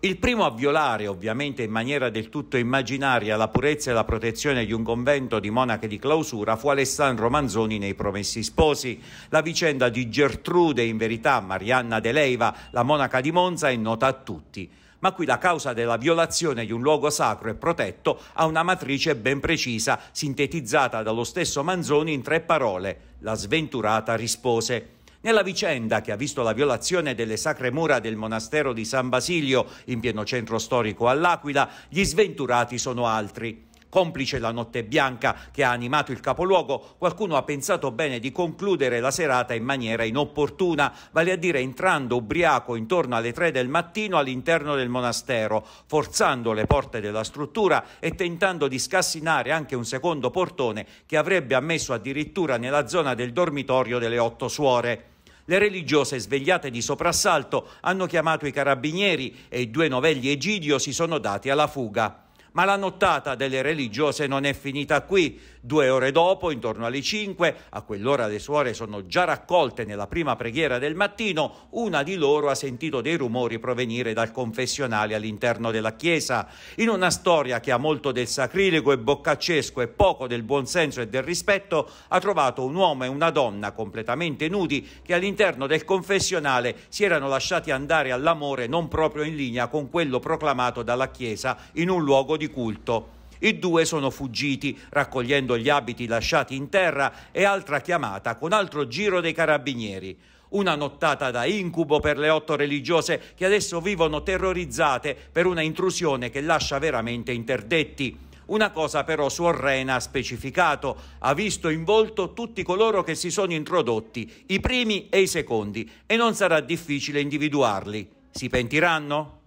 Il primo a violare, ovviamente in maniera del tutto immaginaria, la purezza e la protezione di un convento di monache di clausura fu Alessandro Manzoni nei Promessi Sposi. La vicenda di Gertrude, in verità Marianna De Leiva, la monaca di Monza, è nota a tutti. Ma qui la causa della violazione di un luogo sacro e protetto ha una matrice ben precisa, sintetizzata dallo stesso Manzoni in tre parole. La sventurata rispose. Nella vicenda che ha visto la violazione delle sacre mura del monastero di San Basilio in pieno centro storico all'Aquila, gli sventurati sono altri. Complice la notte bianca che ha animato il capoluogo, qualcuno ha pensato bene di concludere la serata in maniera inopportuna, vale a dire entrando ubriaco intorno alle tre del mattino all'interno del monastero, forzando le porte della struttura e tentando di scassinare anche un secondo portone che avrebbe ammesso addirittura nella zona del dormitorio delle otto suore. Le religiose svegliate di soprassalto hanno chiamato i carabinieri e i due novelli Egidio si sono dati alla fuga. Ma la nottata delle religiose non è finita qui. Due ore dopo, intorno alle 5, a quell'ora le suore sono già raccolte nella prima preghiera del mattino, una di loro ha sentito dei rumori provenire dal confessionale all'interno della chiesa. In una storia che ha molto del sacrilego e boccaccesco e poco del buonsenso e del rispetto, ha trovato un uomo e una donna completamente nudi che all'interno del confessionale si erano lasciati andare all'amore non proprio in linea con quello proclamato dalla chiesa in un luogo di culto. I due sono fuggiti, raccogliendo gli abiti lasciati in terra e altra chiamata con altro giro dei carabinieri. Una nottata da incubo per le otto religiose che adesso vivono terrorizzate per una intrusione che lascia veramente interdetti. Una cosa però Suor Rena ha specificato, ha visto in volto tutti coloro che si sono introdotti, i primi e i secondi, e non sarà difficile individuarli. Si pentiranno?